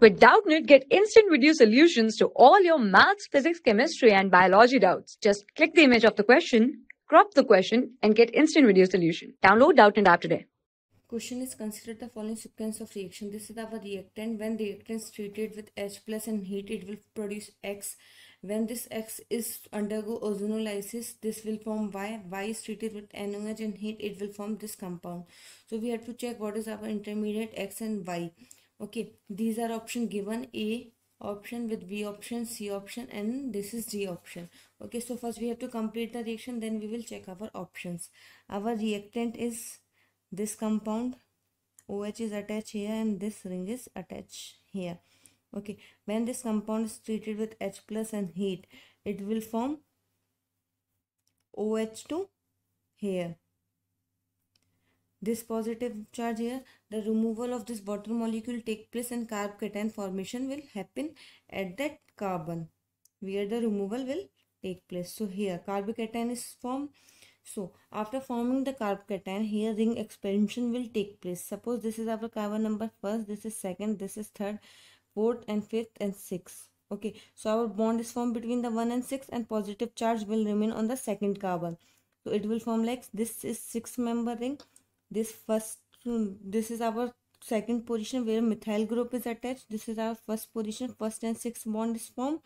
With Doubtnit, get instant video solutions to all your maths, physics, chemistry, and biology doubts. Just click the image of the question, crop the question, and get instant video solution. Download Doubtnit app today. Question is consider the following sequence of reaction. This is our reactant. When the reactant is treated with H plus and heat, it will produce X. When this X is undergo ozonolysis, this will form Y. Y is treated with NOH and heat, it will form this compound. So we have to check what is our intermediate X and Y okay these are option given a option with b option c option and this is d option okay so first we have to complete the reaction then we will check our options our reactant is this compound oh is attached here and this ring is attached here okay when this compound is treated with h plus and heat it will form oh2 here this positive charge here the removal of this water molecule take place and carb cation formation will happen at that carbon where the removal will take place so here carbocation is formed so after forming the carbocation here ring expansion will take place suppose this is our carbon number first this is second this is third fourth and fifth and sixth okay so our bond is formed between the 1 and 6 and positive charge will remain on the second carbon so it will form like this is six member ring this first hmm, this is our second position where methyl group is attached this is our first position first and sixth bond is formed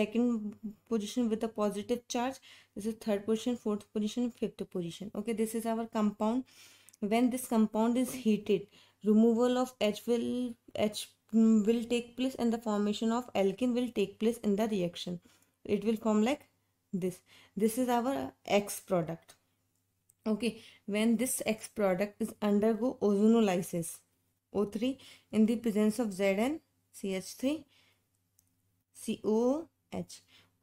second position with a positive charge this is third position fourth position fifth position okay this is our compound when this compound is heated removal of h will h will take place and the formation of alkene will take place in the reaction it will form like this this is our x product okay when this x product is undergo ozonolysis O3 in the presence of Zn CH3 COOH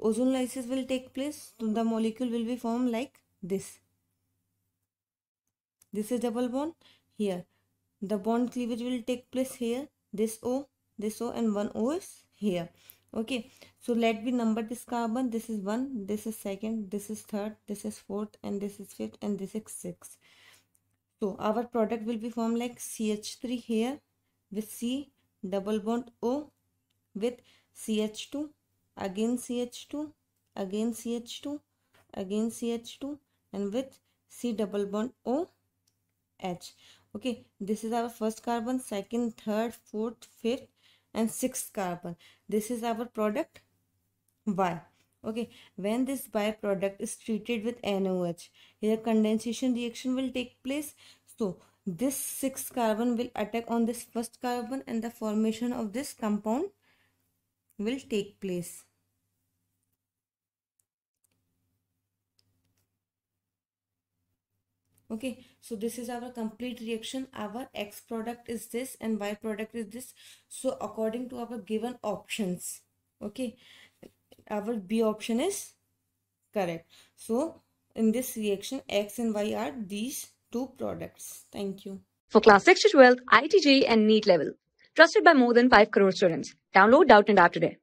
ozonolysis will take place so the molecule will be formed like this this is double bond here the bond cleavage will take place here this O this O and one O is here okay so let me number this carbon this is one this is second this is third this is fourth and this is fifth and this is sixth so our product will be formed like ch3 here with c double bond o with ch2 again ch2 again ch2 again ch2 and with c double bond o h okay this is our first carbon second third fourth fifth and sixth carbon this is our product y okay when this byproduct is treated with NOH here condensation reaction will take place so this sixth carbon will attack on this first carbon and the formation of this compound will take place okay so this is our complete reaction our x product is this and y product is this so according to our given options okay our b option is correct so in this reaction x and y are these two products thank you for class 6 to 12 itj and neat level trusted by more than 5 crore students download doubt and app today